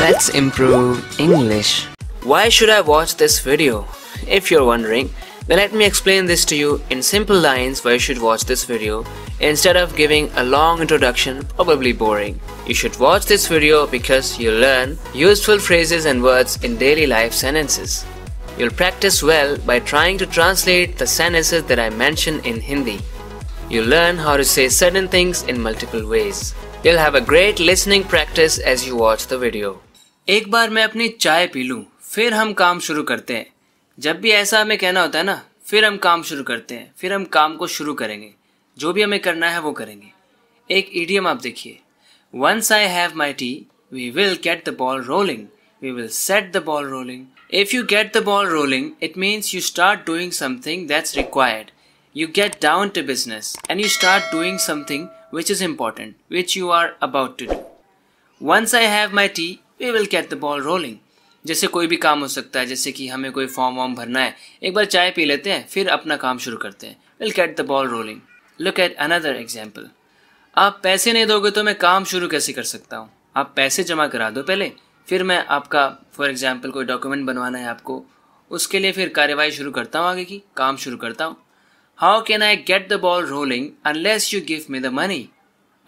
Let's improve English. Why should I watch this video? If you're wondering, then let me explain this to you in simple lines why you should watch this video instead of giving a long introduction probably boring. You should watch this video because you'll learn useful phrases and words in daily life sentences. You'll practice well by trying to translate the sentences that I mention in Hindi. You'll learn how to say certain things in multiple ways. You'll have a great listening practice as you watch the video. एक बार मैं अपनी चाय P लूँ फिर हम काम शुरू करते हैं जब भी ऐसा हमें कहना होता है ना फिर हम काम शुरू करते हैं फिर हम काम को शुरू करेंगे जो भी हमें करना है वो करेंगे एक ईडियम आप देखिए once I have my tea we will get the ball rolling we will set the ball rolling if you get the ball rolling it means you start doing something that's required you get down to business and you start doing something which is important which you are about to do once I have my tea we will get the ball rolling जैसे कोई भी काम हो सकता है जैसे कि हमें कोई फॉर्म वॉर्म भरना है एक बार चाय पी लेते हैं फिर अपना काम शुरू करते हैं will get the ball rolling look at another example आप पैसे नहीं दोगे तो मैं काम शुरू कैसे कर सकता हूँ आप पैसे जमा करा दो पहले फिर मैं आपका फॉर एग्ज़ाम्पल कोई डॉक्यूमेंट बनवाना है आपको उसके लिए फिर कार्यवाही शुरू करता हूँ आगे की काम शुरू करता हूँ how can I get the ball rolling unless you give me the money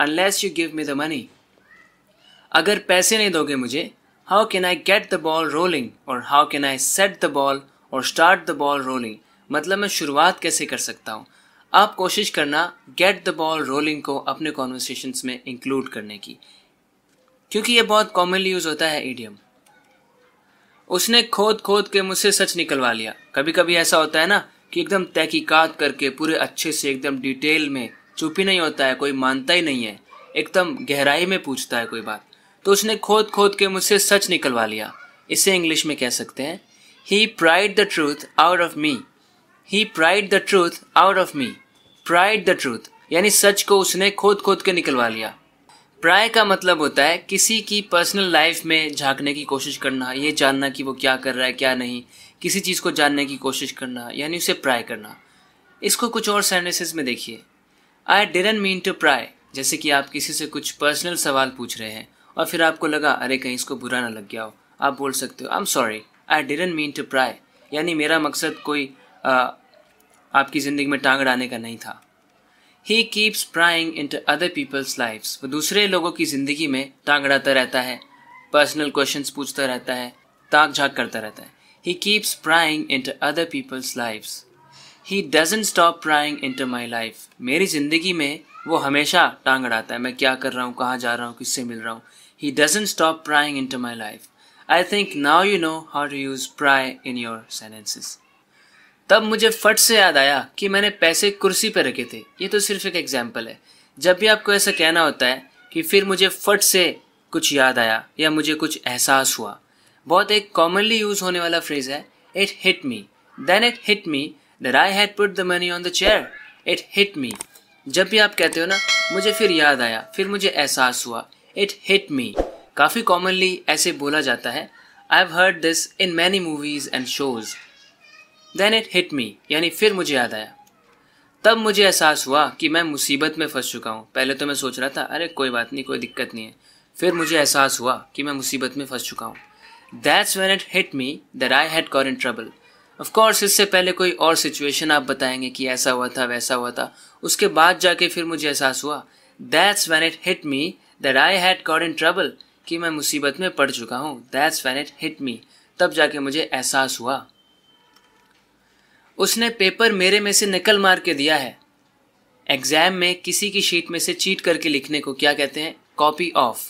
unless you give me the money अगर पैसे नहीं दोगे मुझे how can I get the ball rolling और how can I set the ball और start the ball rolling मतलब मैं शुरुआत कैसे कर सकता हूँ आप कोशिश करना गेट द बॉल रोलिंग को अपने कॉन्वर्सेशंस में इंक्लूड करने की क्योंकि ये बहुत कॉमनली यूज़ होता है एडियम उसने खोद खोद के मुझसे सच निकलवा लिया कभी कभी ऐसा होता है ना कि एकदम तहकीकात करके पूरे अच्छे से एकदम डिटेल में चुप ही नहीं होता है कोई मानता ही नहीं है एकदम गहराई में पूछता है कोई बात तो उसने खोद खोद के मुझसे सच निकलवा लिया इसे इंग्लिश में कह सकते हैं he pried the truth out of me he pried the truth out of me pried the truth यानी सच को उसने खोद खोद के निकलवा लिया प्राय का मतलब होता है किसी की पर्सनल लाइफ में झांकने की कोशिश करना ये जानना कि वो क्या कर रहा है क्या नहीं किसी चीज़ को जानने की कोशिश करना यानी उसे प्राय करना इसको कुछ और सेंटेंसेस में देखिए आई डिडन मीन टू प्राय जैसे कि आप किसी से कुछ पर्सनल सवाल पूछ रहे हैं और फिर आपको लगा अरे कहीं इसको बुरा ना लग गया हो आप बोल सकते हो I am sorry I didn't mean to pry यानी मेरा मकसद कोई आ, आपकी ज़िंदगी में टांग डाने का नहीं था he keeps prying into other people's life वो दूसरे लोगों की ज़िंदगी में टांग अड़ाता रहता है पर्सनल क्वेश्चन पूछता रहता है ताक झाक करता रहता है he keeps prying into other people's life he doesn't stop prying into my life मेरी ज़िंदगी में वो हमेशा टांग अड़ाता है मैं क्या कर रहा हूँ कहाँ जा रहा हूँ किससे मिल रहा हूँ he doesn't stop prying into my life I think now you know how to use pry in your sentences तब मुझे फट से याद आया कि मैंने पैसे कुर्सी पर रखे थे ये तो सिर्फ एक एग्जाम्पल है जब भी आपको ऐसा कहना होता है कि फिर मुझे फट से कुछ याद आया या मुझे कुछ एहसास हुआ बहुत एक कॉमनली यूज होने वाला फ्रेज है it hit me then it hit me that I had put the money on the chair it hit me जब भी आप कहते हो ना मुझे फिर याद आया फिर मुझे एहसास हुआ इट हिट मी काफ़ी कॉमनली ऐसे बोला जाता है I have heard this in many movies and shows then it hit me यानी फिर मुझे याद आया तब मुझे एहसास हुआ कि मैं मुसीबत में फंस चुका हूँ पहले तो मैं सोच रहा था अरे कोई बात नहीं कोई दिक्कत नहीं है फिर मुझे एहसास हुआ कि मैं मुसीबत में फंस चुका हूँ that's when it hit me that I had got in trouble of course इससे पहले कोई और सिचुएशन आप बताएंगे कि ऐसा हुआ था वैसा हुआ था उसके बाद जाके फिर मुझे एहसास हुआ that's when it hit me that I had got in trouble कि मैं मुसीबत में पड़ चुका हूँ that's when it hit me तब जाके मुझे एहसास हुआ उसने पेपर मेरे में से निकल मार के दिया है एग्जाम में किसी की शीट में से चीट करके लिखने को क्या कहते हैं copy off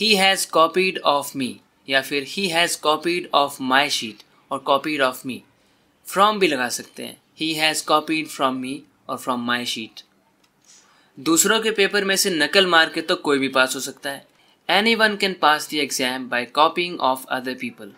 he has copied off me या फिर he has copied off my sheet और कॉपीड ऑफ मी फ्रॉम भी लगा सकते हैं he has copied from me और फ्रॉम माई शीट दूसरों के पेपर में से नकल मार के तो कोई भी पास हो सकता है anyone can pass the exam by copying off other people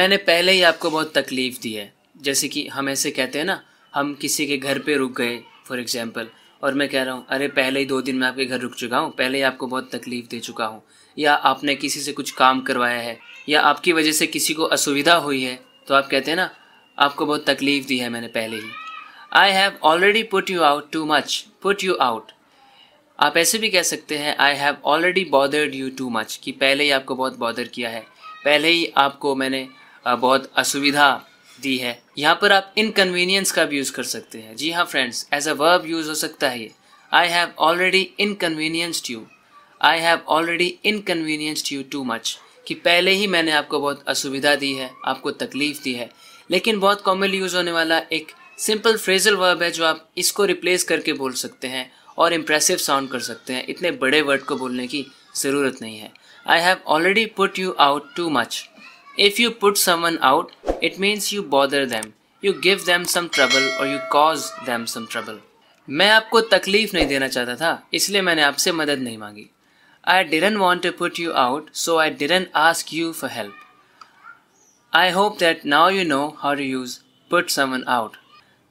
मैंने पहले ही आपको बहुत तकलीफ दी है जैसे कि हम ऐसे कहते हैं ना हम किसी के घर पे रुक गए फॉर एग्जाम्पल और मैं कह रहा हूँ अरे पहले ही दो दिन में आपके घर रुक चुका हूँ पहले ही आपको बहुत तकलीफ दे चुका हूँ या आपने किसी से कुछ काम करवाया है या आपकी वजह से किसी को असुविधा हुई है तो आप कहते हैं ना आपको बहुत तकलीफ दी है मैंने पहले ही I have already put you out too much put you out आप ऐसे भी कह सकते हैं I have already bothered you too much कि पहले ही आपको बहुत बॉदर किया है पहले ही आपको मैंने बहुत असुविधा दी है यहाँ पर आप इनकन्वीनियंस का भी यूज़ कर सकते हैं जी हाँ friends as a verb use हो सकता है ये I have already inconvenienced you I have already inconvenienced you too much कि पहले ही मैंने आपको बहुत असुविधा दी है आपको तकलीफ़ दी है लेकिन बहुत कॉमनली यूज़ होने वाला एक सिंपल फ्रेजल वर्ब है जो आप इसको रिप्लेस करके बोल सकते हैं और इम्प्रेसिव साउंड कर सकते हैं इतने बड़े वर्ड को बोलने की ज़रूरत नहीं है I have already put you out too much if you put someone out it means you bother them you give them some trouble और you cause them some trouble मैं आपको तकलीफ नहीं देना चाहता था इसलिए मैंने आपसे मदद नहीं मांगी I didn't want to put you out so I डिरन ask you for help I hope that now you know how to use put someone out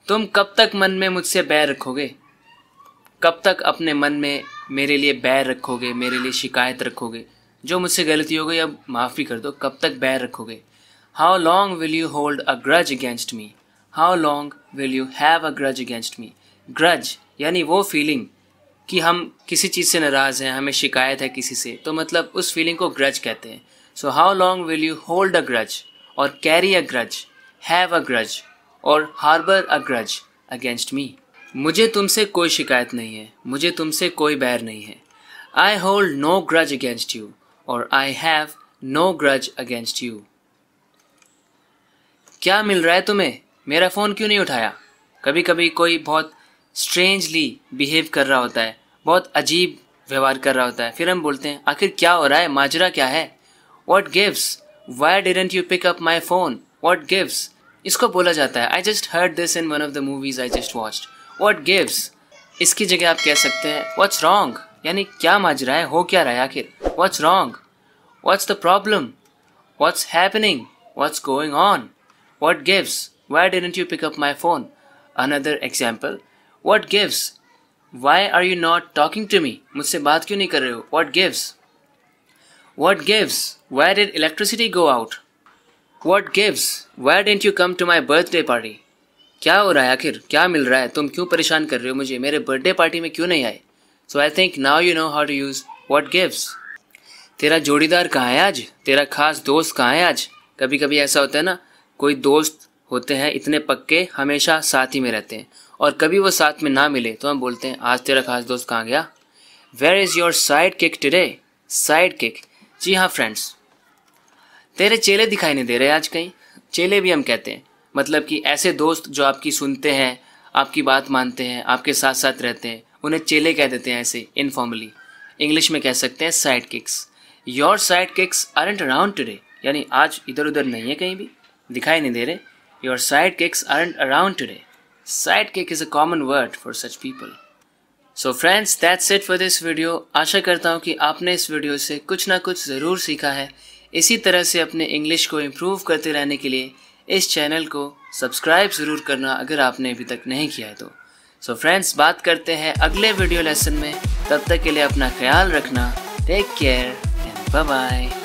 तुम कब तक मन में मुझसे बैर रखोगे कब तक अपने मन में मेरे लिए बैर रखोगे मेरे लिए शिकायत रखोगे जो मुझसे गलती हो गई अब माफ़ी कर दो कब तक बैर रखोगे how long will you hold a grudge against me how long will you have a grudge against me grudge यानी वो फीलिंग कि हम किसी चीज़ से नाराज़ हैं हमें शिकायत है किसी से तो मतलब उस फीलिंग को ग्रज कहते हैं so how long will you hold a grudge और carry a grudge have a grudge और harbour a grudge against me मुझे तुमसे कोई शिकायत नहीं है मुझे तुमसे कोई बैर नहीं है I hold no grudge against you और I have no grudge against you क्या मिल रहा है तुम्हें मेरा फ़ोन क्यों नहीं उठाया कभी कभी कोई बहुत स्ट्रेंजली बिहेव कर रहा होता है बहुत अजीब व्यवहार कर रहा होता है फिर हम बोलते हैं आखिर क्या हो रहा है माजरा क्या है what gives why didn't you pick up my phone what gives इसको बोला जाता है I just heard this in one of the movies I just watched what gives इसकी जगह आप कह सकते हैं वॉट्स रॉन्ग यानी क्या माजरा है हो क्या रहा है आखिर what's wrong what's the problem what's happening what's going on what gives why didn't you pick up my phone another example what gives why are you not talking to me मुझसे बात क्यों नहीं कर रहे हो what gives What gives? Where did electricity go out? What gives? Why didn't you come to my birthday party? क्या हो रहा है आखिर क्या मिल रहा है तुम क्यों परेशान कर रहे हो मुझे मेरे बर्थडे पार्टी में क्यों नहीं आए so I think now you know how to use what gives तेरा जोड़ीदार कहाँ है आज तेरा खास दोस्त कहाँ है आज कभी कभी ऐसा होता है ना कोई दोस्त होते हैं इतने पक्के हमेशा साथ ही में रहते हैं और कभी वो साथ में ना मिले तो हम बोलते हैं आज तेरा खास दोस्त कहाँ गया where is your sidekick today sidekick जी हाँ फ्रेंड्स तेरे चेले दिखाई नहीं दे रहे आज कहीं चेले भी हम कहते हैं मतलब कि ऐसे दोस्त जो आपकी सुनते हैं आपकी बात मानते हैं आपके साथ साथ रहते हैं उन्हें चेले कह देते हैं ऐसे इनफॉर्मली इंग्लिश में कह सकते हैं sidekicks your sidekicks aren't around today यानी आज इधर उधर नहीं है कहीं भी दिखाई नहीं दे रहे your sidekicks aren't around today sidekick is a common word for such people so friends that's it for this video आशा करता हूँ कि आपने इस वीडियो से कुछ ना कुछ ज़रूर सीखा है इसी तरह से अपने इंग्लिश को इम्प्रूव करते रहने के लिए इस चैनल को सब्सक्राइब ज़रूर करना अगर आपने अभी तक नहीं किया है तो सो so फ्रेंड्स बात करते हैं अगले वीडियो लेसन में तब तक के लिए अपना ख्याल रखना टेक केयर एंड बाय